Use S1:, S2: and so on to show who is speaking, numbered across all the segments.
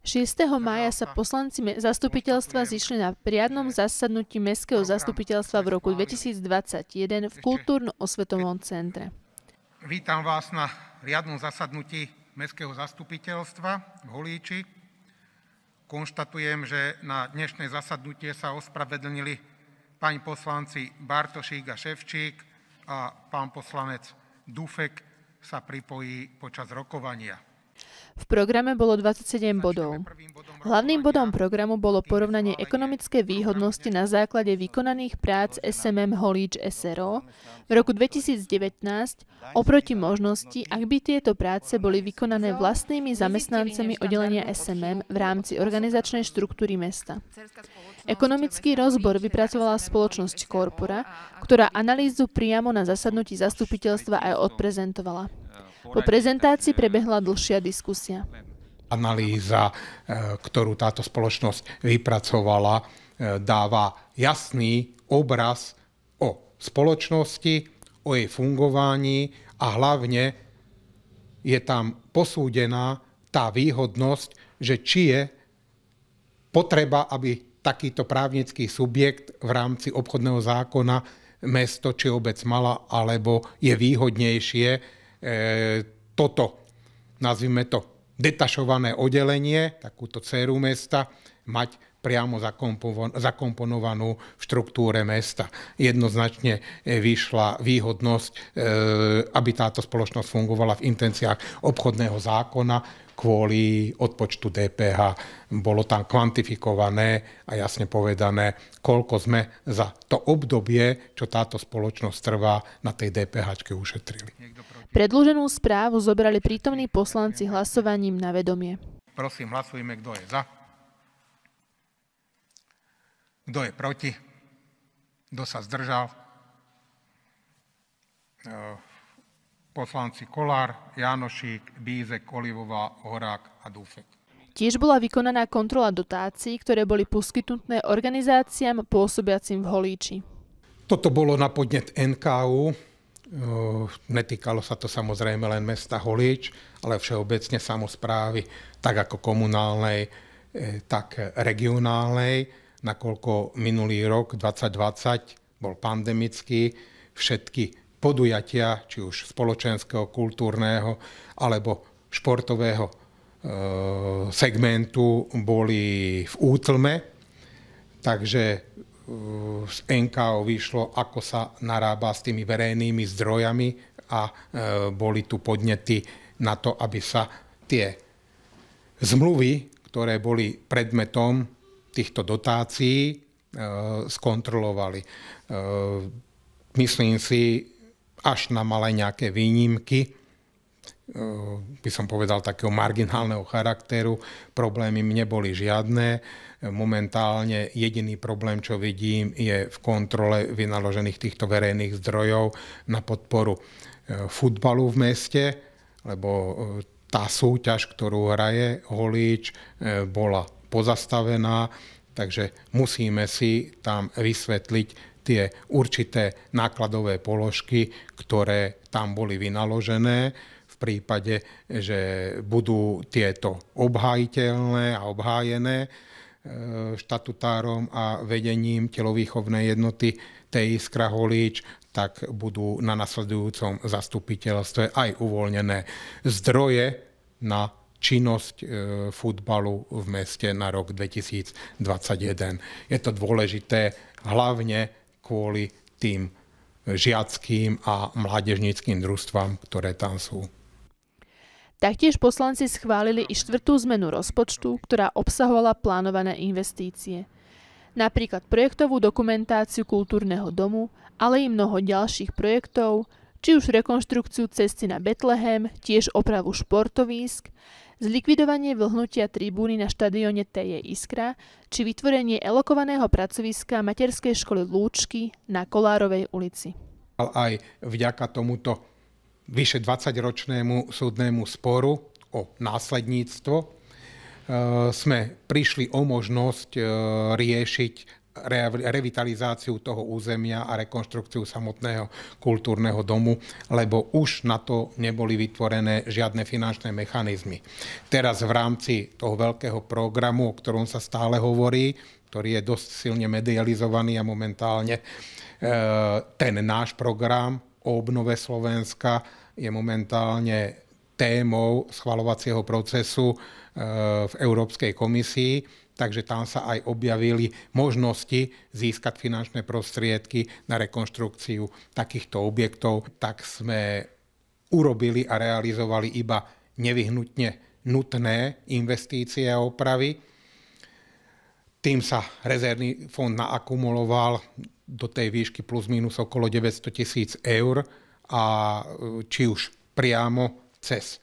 S1: 6. maja sa poslanci zastupiteľstva zišli na priadnom zasadnutí Mestského zastupiteľstva v roku 2021 v Kultúrno-osvetovom centre.
S2: Vítam vás na riadnom zasadnutí Mestského zastupiteľstva v Holíči. Konštatujem, že na dnešné zasadnutie sa ospravedlnili pani poslanci Bartošík a Ševčík a pán poslanec Dufek sa pripojí počas rokovania.
S1: V programe bolo 27 bodov. Hlavným bodom programu bolo porovnanie ekonomické výhodnosti na základe vykonaných prác SMM Holíč SRO v roku 2019 oproti možnosti, ak by tieto práce boli vykonané vlastnými zamestnancami oddelenia SMM v rámci organizačnej štruktúry mesta. Ekonomický rozbor vypracovala spoločnosť Korpora, ktorá analýzu priamo na zasadnutí zastupiteľstva aj odprezentovala. Po prezentácii prebehla dlhšia diskusia.
S2: Analýza, e, ktorú táto spoločnosť vypracovala, e, dáva jasný obraz o spoločnosti, o jej fungovaní a hlavne je tam posúdená tá výhodnosť, že či je potreba, aby takýto právnický subjekt v rámci obchodného zákona mesto či obec mala, alebo je výhodnejšie E, toto, nazvime to, detašované oddelenie, takúto dceru mesta, mať priamo zakomponovanú v štruktúre mesta. Jednoznačne e, vyšla výhodnosť, e, aby táto spoločnosť fungovala v intenciách obchodného zákona, kvôli odpočtu DPH. Bolo tam kvantifikované a jasne povedané, koľko sme za to obdobie, čo táto spoločnosť trvá, na tej DPH ušetrili.
S1: Predloženú správu zobrali prítomní poslanci hlasovaním na vedomie.
S2: Prosím, hlasujme, kto je za. Kto je proti? Kto sa zdržal? Ehm, poslanci Kolár, Janošík, Bízek, Olivová, Horák a Dúfek.
S1: Tiež bola vykonaná kontrola dotácií, ktoré boli poskytnuté organizáciám pôsobiacim v Holíči.
S2: Toto bolo na podnet NKU. Ehm, netýkalo sa to samozrejme len mesta Holíč, ale všeobecne samozprávy, tak ako komunálnej, e, tak regionálnej, nakoľko minulý rok 2020 bol pandemický, všetky podujatia, či už spoločenského, kultúrneho alebo športového e, segmentu boli v útlme, takže e, z NKO vyšlo, ako sa narába s tými verejnými zdrojami a e, boli tu podnety na to, aby sa tie zmluvy, ktoré boli predmetom týchto dotácií, skontrolovali. Myslím si, až na malé nejaké výnimky, e, by som povedal, takého marginálneho charakteru. Problémy neboli žiadne. Momentálne jediný problém, čo vidím, je v kontrole vynaložených týchto verejných zdrojov na podporu e, futbalu v meste, lebo e, tá súťaž, ktorú hraje Holíč, bola pozastavená, takže musíme si tam vysvetliť, tie určité nákladové položky, ktoré tam boli vynaložené v prípade, že budú tieto obhájiteľné a obhájené e, štatutárom a vedením telovýchovnej jednoty tej Iskra Holíč, tak budú na nasledujúcom zastupiteľstve aj uvoľnené zdroje na činnosť e, futbalu v meste na rok 2021. Je to dôležité hlavne kvôli tým žiackým a mládežníckým družstvám, ktoré tam sú.
S1: Taktiež poslanci schválili i štvrtú zmenu rozpočtu, ktorá obsahovala plánované investície. Napríklad projektovú dokumentáciu kultúrneho domu, ale i mnoho ďalších projektov, či už rekonštrukciu cesty na Betlehem, tiež opravu športovísk, zlikvidovanie vlhnutia tribúny na štadióne Teje Iskra či vytvorenie elokovaného pracoviska materskej školy Lúčky na Kolárovej ulici.
S2: Aj vďaka tomuto vyše 20-ročnému súdnemu sporu o následníctvo eh, sme prišli o možnosť eh, riešiť revitalizáciu toho územia a rekonštrukciu samotného kultúrneho domu, lebo už na to neboli vytvorené žiadne finančné mechanizmy. Teraz v rámci toho veľkého programu, o ktorom sa stále hovorí, ktorý je dosť silne medializovaný a momentálne e, ten náš program o obnove Slovenska je momentálne témou schvalovacieho procesu e, v Európskej komisii, takže tam sa aj objavili možnosti získať finančné prostriedky na rekonštrukciu takýchto objektov, tak sme urobili a realizovali iba nevyhnutne nutné investície a opravy. Tým sa rezervný fond naakumuloval do tej výšky plus minus okolo 900 tisíc eur a e, či už priamo cez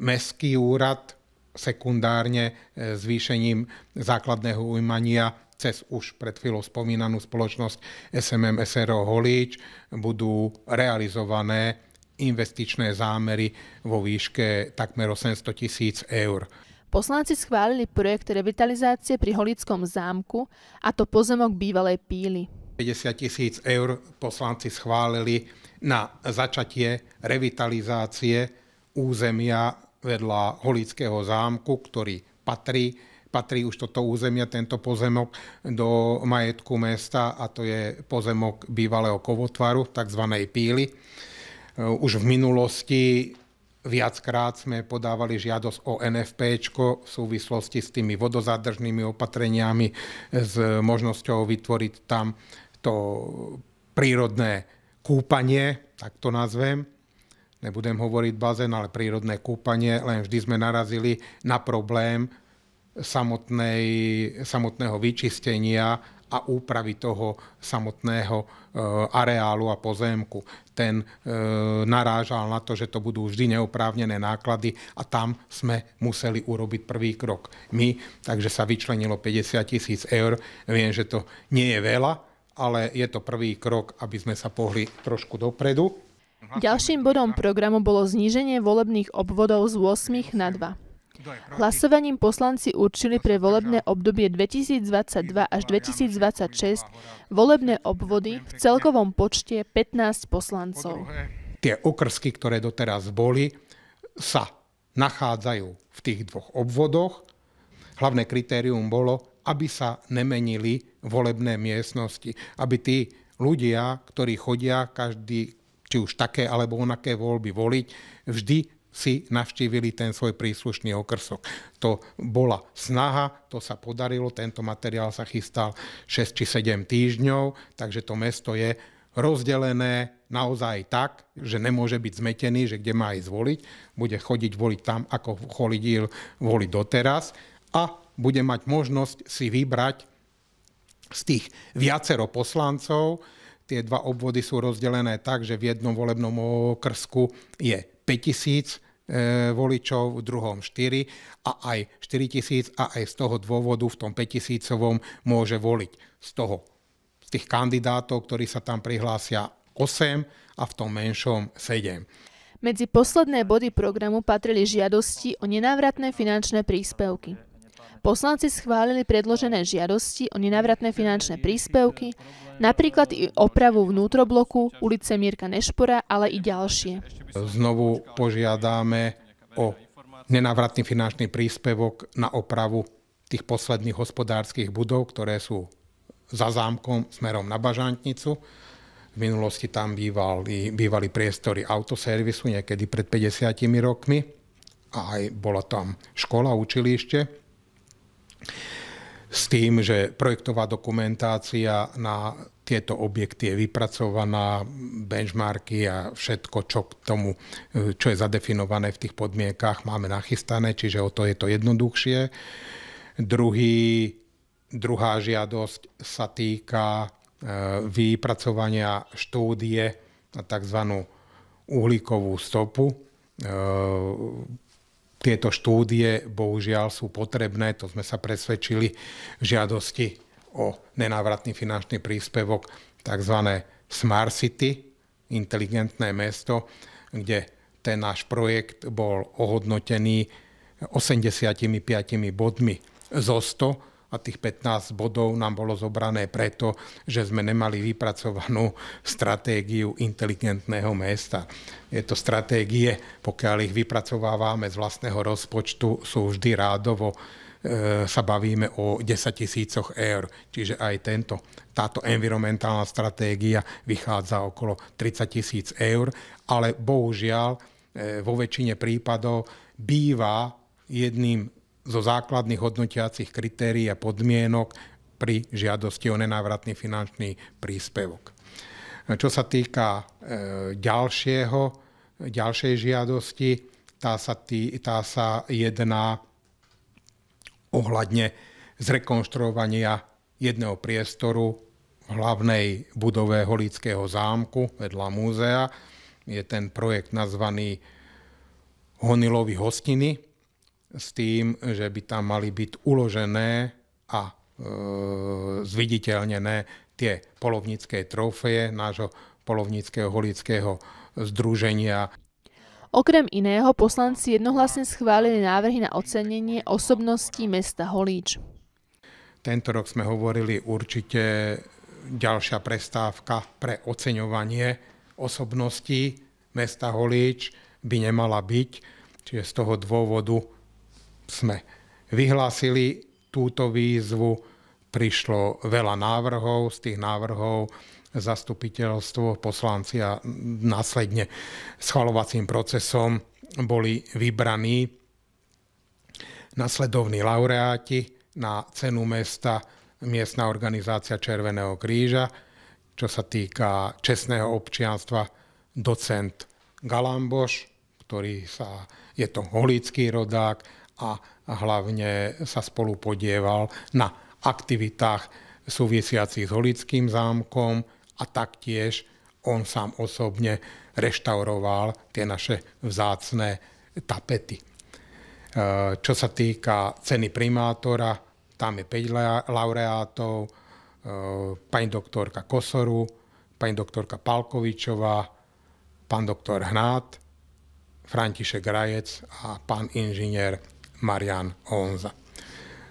S2: Mestský úrad, sekundárne eh, zvýšením základného ujmania cez už pred chvíľou spomínanú spoločnosť SMM SRO Holíč budú realizované investičné zámery vo výške takmer 800 tisíc eur.
S1: Poslanci schválili projekt revitalizácie pri Holickom zámku, a to pozemok bývalej píly.
S2: 50 tisíc eur poslanci schválili na začatie revitalizácie územia vedľa Holického zámku, ktorý patrí patrí už toto územie, tento pozemok do majetku mesta a to je pozemok bývalého kovotvaru, tzv. píly. Uh, už v minulosti viackrát sme podávali žiadosť o NFP v súvislosti s tými vodozádržnými opatreniami s možnosťou vytvoriť tam to prírodné kúpanie, tak to nazvem nebudem hovoriť bazén, ale prírodné kúpanie, len vždy sme narazili na problém samotnej, samotného vyčistenia a úpravy toho samotného e, areálu a pozemku. Ten e, narážal na to, že to budú vždy neoprávnené náklady a tam sme museli urobiť prvý krok my, takže sa vyčlenilo 50 tisíc eur. Viem, že to nie je veľa, ale je to prvý krok, aby sme sa pohli trošku dopredu.
S1: Ďalším bodom programu bolo zníženie volebných obvodov z 8 na 2. Hlasovaním poslanci určili pre volebné obdobie 2022 až 2026 volebné obvody v celkovom počte 15 poslancov.
S2: Tie okrsky, ktoré doteraz boli, sa nachádzajú v tých dvoch obvodoch. Hlavné kritérium bolo, aby sa nemenili volebné miestnosti, aby tí ľudia, ktorí chodia každý či už také alebo onaké voľby voliť, vždy si navštívili ten svoj príslušný okrsok. To bola snaha, to sa podarilo, tento materiál sa chystal 6 či 7 týždňov, takže to mesto je rozdelené naozaj tak, že nemôže byť zmetený, že kde má ísť voliť, bude chodiť voliť tam, ako chodil voliť doteraz a bude mať možnosť si vybrať z tých viacero poslancov, Tie dva obvody sú rozdelené tak, že v jednom volebnom okrsku je 5000 e, voličov, v druhom 4 a aj 4000 a aj z toho dôvodu v tom 5000 môže voliť z toho z tých kandidátov, ktorí sa tam prihlásia 8 a v tom menšom 7.
S1: Medzi posledné body programu patrili žiadosti o nenávratné finančné príspevky. Poslanci schválili predložené žiadosti o nenávratné finančné príspevky, napríklad i opravu vnútrobloku ulice Mírka Nešpora, ale i ďalšie.
S2: Znovu požiadame o nenávratný finančný príspevok na opravu tých posledných hospodárskych budov, ktoré sú za zámkom smerom na Bažantnicu. V minulosti tam bývali, bývali priestory autoservisu niekedy pred 50 rokmi aj bola tam škola, učilište s tým, že projektová dokumentácia na tieto objekty je vypracovaná, benchmarky a všetko, čo k tomu, eh, čo je zadefinované v tých podmienkach máme nachystané, čiže o to je to jednoduchšie. Druhý, druhá žiadosť sa týka eh, vypracovania štúdie na tzv. uhlíkovú stopu eh, tieto štúdie, bohužiaľ, sú potrebné, to sme sa presvedčili v žiadosti o nenávratný finančný príspevok, tzv. Smart City, inteligentné mesto, kde ten náš projekt bol ohodnotený 85 bodmi zo 100 a tých 15 bodov nám bolo zobrané preto, že sme nemali vypracovanú stratégiu inteligentného mesta. To stratégie, pokiaľ ich vypracovávame z vlastného rozpočtu, sú vždy rádovo e, sa bavíme o 10 tisícoch eur. Čiže aj tento, táto environmentálna stratégia vychádza okolo 30 tisíc eur, ale bohužiaľ e, vo väčšine prípadov býva jedným zo základných hodnotiacich kritérií a podmienok pri žiadosti o nenávratný finančný príspevok. Čo sa týka e, ďalšieho, ďalšej žiadosti, tá sa, tý, tá sa jedná ohľadne zrekonštruovania jedného priestoru v hlavnej budove Holického zámku vedľa múzea. Je ten projekt nazvaný Honilovi hostiny s tým, že by tam mali byť uložené a e, zviditeľnené tie polovnícke trofeje nášho polovníckého holického združenia.
S1: Okrem iného poslanci jednohlasne schválili návrhy na ocenenie osobností mesta Holíč.
S2: Tento rok sme hovorili určite ďalšia prestávka pre oceňovanie osobností mesta Holíč by nemala byť, čiže z toho dôvodu sme vyhlásili túto výzvu, prišlo veľa návrhov, z tých návrhov zastupiteľstvo, poslanci a následne schvalovacím procesom boli vybraní nasledovní laureáti na cenu mesta miestna organizácia Červeného kríža, čo sa týka čestného občianstva docent Galamboš, ktorý sa, je to holícky rodák, a hlavne sa spolu podieval na aktivitách súvisiacich s Holickým zámkom a taktiež on sám osobne reštauroval tie naše vzácne tapety. E, čo sa týka ceny primátora, tam je 5 laureátov, e, pani doktorka Kosoru, pani doktorka Palkovičová, pán doktor Hnát, František Rajec a pán inžinier Marian Honza.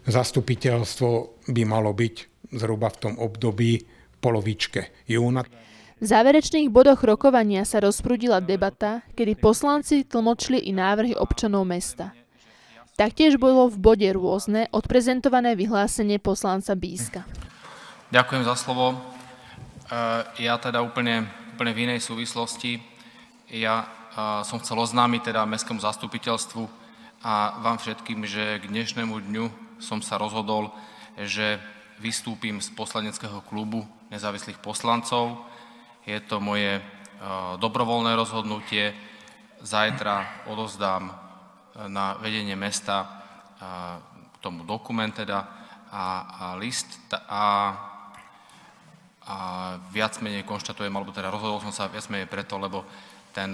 S2: Zastupiteľstvo by malo byť zhruba v tom období polovičke júna.
S1: V záverečných bodoch rokovania sa rozprudila debata, kedy poslanci tlmočili i návrhy občanov mesta. Taktiež bolo v bode rôzne odprezentované vyhlásenie poslanca Bíska. Ďakujem za slovo. E,
S2: ja teda úplne, úplne v inej súvislosti. Ja e, som chcel oznámiť teda mestskému zastupiteľstvu a vám všetkým, že k dnešnému dňu som sa rozhodol, že vystúpim z poslaneckého klubu nezávislých poslancov. Je to moje e, dobrovoľné rozhodnutie. Zajtra odozdám e, na vedenie mesta e, k tomu dokument teda a, a list a, a viac menej konštatujem, alebo teda rozhodol som sa viac menej preto, lebo ten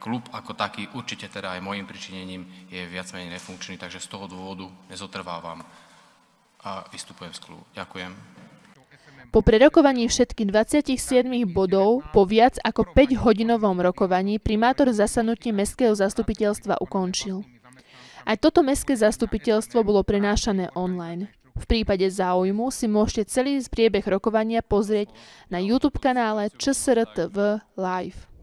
S2: klub ako taký určite teda aj mojim pričinením je viac menej nefunkčný, takže z toho dôvodu nezotrvávam a vystupujem z klubu. Ďakujem.
S1: Po prerokovaní všetkých 27 bodov po viac ako 5-hodinovom rokovaní primátor zasanutie Mestského zastupiteľstva ukončil. Aj toto Mestské zastupiteľstvo bolo prenášané online. V prípade záujmu si môžete celý priebeh rokovania pozrieť na YouTube kanále ČSRTV Live.